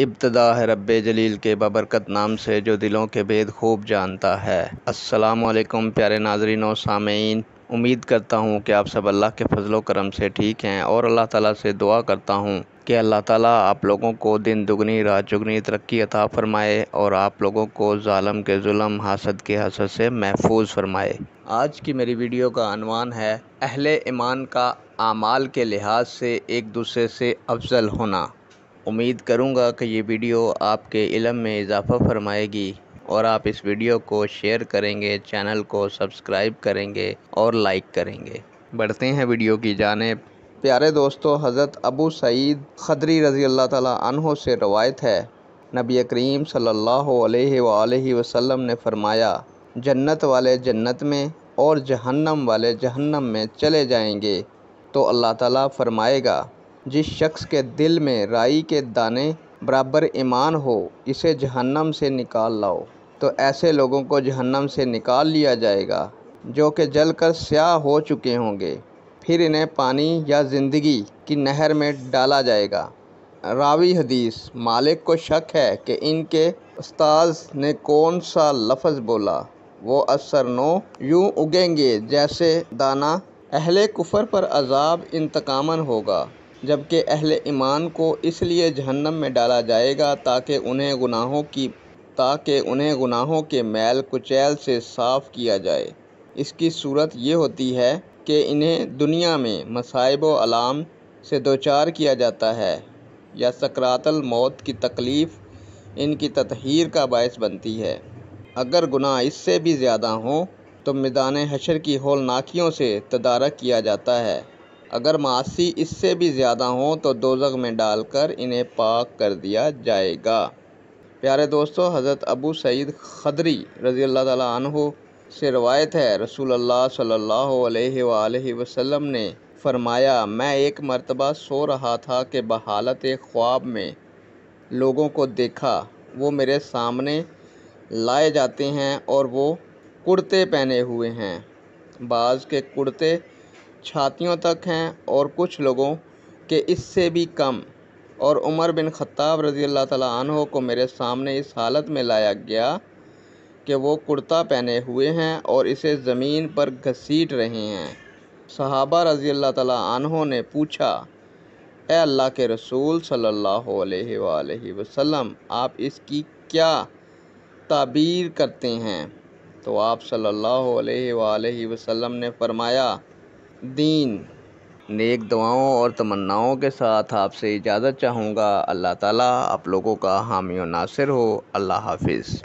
इब्तदा है रब जलील के बबरकत नाम से जो दिलों के भेद खूब जानता है वालेकुम प्यारे नाजरीन और सामीन उम्मीद करता हूँ कि आप सब अल्लाह के फजलो करम से ठीक हैं और अल्लाह ताला से दुआ करता हूँ कि अल्लाह ताला आप लोगों को दिन दुगनी रात जुगनी तरक्की अता फ़रमाए और आप लोगों को ालम के म हासद के हसद से महफूज फरमाए आज की मेरी वीडियो का अनवान है अहल ईमान का आमाल के लिहाज से एक दूसरे से अफजल होना उम्मीद करूँगा कि ये वीडियो आपके इलम में इजाफ़ा फरमाएगी और आप इस वीडियो को शेयर करेंगे चैनल को सब्सक्राइब करेंगे और लाइक करेंगे बढ़ते हैं वीडियो की जानब प्यारे दोस्तों हज़रत अबू सईद खदरी रज़ी अल्लाह तहों से रवायत है नबी करीम सल्लल्लाहु अलैहि वसल्लम ने फरमाया जन्नत वाले जन्नत में और जहन्नम वाले जहन्नम में चले जाएंगे तो अल्लाह ताला फरमाएगा जिस शख्स के दिल में राई के दाने बराबर ईमान हो इसे जहन्नम से निकाल लाओ तो ऐसे लोगों को जहन्नम से निकाल लिया जाएगा जो कि जल कर स्याह हो चुके होंगे फिर इन्हें पानी या ज़िंदगी की नहर में डाला जाएगा रावी हदीस मालिक को शक है कि इनके उस्ताज ने कौन सा लफ्ज़ बोला वो असर नो यूँ उगेंगे जैसे दाना अहले कुफर पर अजाब इंतकामन होगा जबकि अहल ईमान को इसलिए जहन्नम में डाला जाएगा ताकि उन्हें गुनाहों की ताकि उन्हें गुनाहों के मैल कुचैल से साफ़ किया जाए इसकी सूरत ये होती है कि इन्हें दुनिया में मसाइब अलाम से दोचार किया जाता है या सकरातल मौत की तकलीफ़ इनकी ततहीर का बायस बनती है अगर गुनाह इससे भी ज़्यादा हों तो मैदान हशर की होलनाकियों से तदारक किया जाता है अगर मासी इससे भी ज़्यादा हों तो दोजख में डालकर इन्हें पाक कर दिया जाएगा प्यारे दोस्तों हज़रत अबू सईद खदरी रज़ी अल्लाह तु से रवायत है रसूल अल्लाह सल्लल्लाहु ने फरमाया मैं एक मरतबा सो रहा था कि बहालत ख्वाब में लोगों को देखा वो मेरे सामने लाए जाते हैं और वो कुर्ते पहने हुए हैं बाज़ के कुर्ते छातियों तक हैं और कुछ लोगों के इससे भी कम और उमर बिन ख़त्ताब रज़ी अल्लाह तहों को मेरे सामने इस हालत में लाया गया कि वो कुर्ता पहने हुए हैं और इसे ज़मीन पर घसीट रहे हैं सहाबा रज़ी अल्लाह तहों ने पूछा ए अल्लाह के रसूल सल्लल्लाहु अलैहि वसल्लम आप इसकी क्या ताबीर करते हैं तो आप सल्लल्लाहु अलैहि वसल्लम ने फ़रमाया दीन नेक दुआओं और तमन्नाओं के साथ आपसे इजाज़त चाहूँगा अल्लाह ताला आप लोगों का हामी और नासिर हो अल्लाह हाफिज़